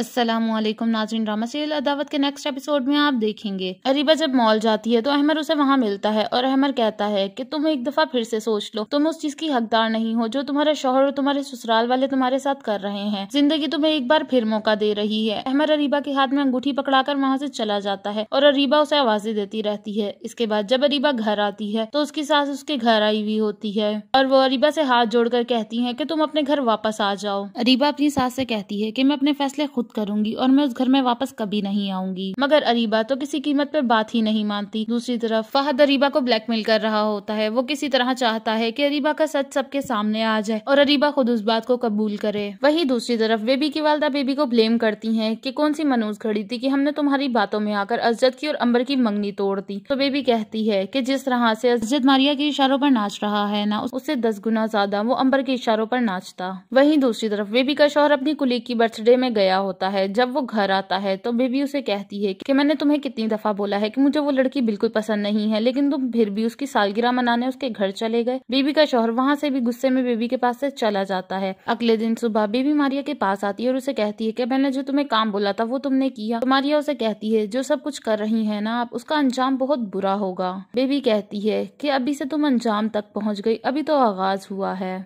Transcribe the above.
असलम नाजरीन drama serial अदावत के next episode में आप देखेंगे अरीबा जब मॉल जाती है तो अहमर उसे वहाँ मिलता है और अहमर कहता है कि तुम एक दफा फिर से सोच लो तुम उस चीज की हकदार नहीं हो जो तुम्हारा शोहर और तुम्हारे ससुराल वाले तुम्हारे साथ कर रहे हैं जिंदगी तुम्हें एक बार फिर मौका दे रही है अहमर अरीबा के हाथ में अंगूठी पकड़ा कर वहाँ से चला जाता है और अरीबा उसे आवाजें देती रहती है इसके बाद जब अरीबा घर आती है तो उसकी सास उसके घर आई हुई होती है और वो अरीबा से हाथ जोड़कर कहती है की तुम अपने घर वापस आ जाओ अरीबा अपनी सास से कहती है की मैं अपने फैसले खुद खुद करूंगी और मैं उस घर में वापस कभी नहीं आऊंगी मगर अरीबा तो किसी कीमत पर बात ही नहीं मानती दूसरी तरफ फहद अरीबा को ब्लैकमेल कर रहा होता है वो किसी तरह चाहता है कि अरीबा का सच सबके सामने आ जाए और अरीबा खुद उस बात को कबूल करे वही दूसरी तरफ बेबी की वालदा बेबी को ब्लेम करती है की कौन सी मनोज खड़ी थी की हमने तुम्हारी बातों में आकर अजद की और अम्बर की मंगनी तोड़ दी तो बेबी कहती है की जिस तरह से अजद मारिया के इशारों पर नाच रहा है ना उससे दस गुना ज्यादा वो अंबर के इशारों पर नाचता वहीं दूसरी तरफ बेबी का शोहर अपनी कुलीग की बर्थडे में गया होता होता है जब वो घर आता है तो बेबी उसे कहती है कि मैंने तुम्हें कितनी दफा बोला है कि मुझे वो लड़की बिल्कुल पसंद नहीं है लेकिन तुम फिर भी उसकी सालगिरह मनाने उसके घर चले गए बेबी का शोहर वहां से भी गुस्से में बेबी के पास से चला जाता है अगले दिन सुबह बेबी मारिया के पास आती है और उसे कहती है की मैंने जो तुम्हें काम बोला था वो तुमने किया तो मारिया उसे कहती है जो सब कुछ कर रही है ना आप उसका अंजाम बहुत बुरा होगा बेबी कहती है की अभी से तुम अंजाम तक पहुँच गई अभी तो आगाज हुआ है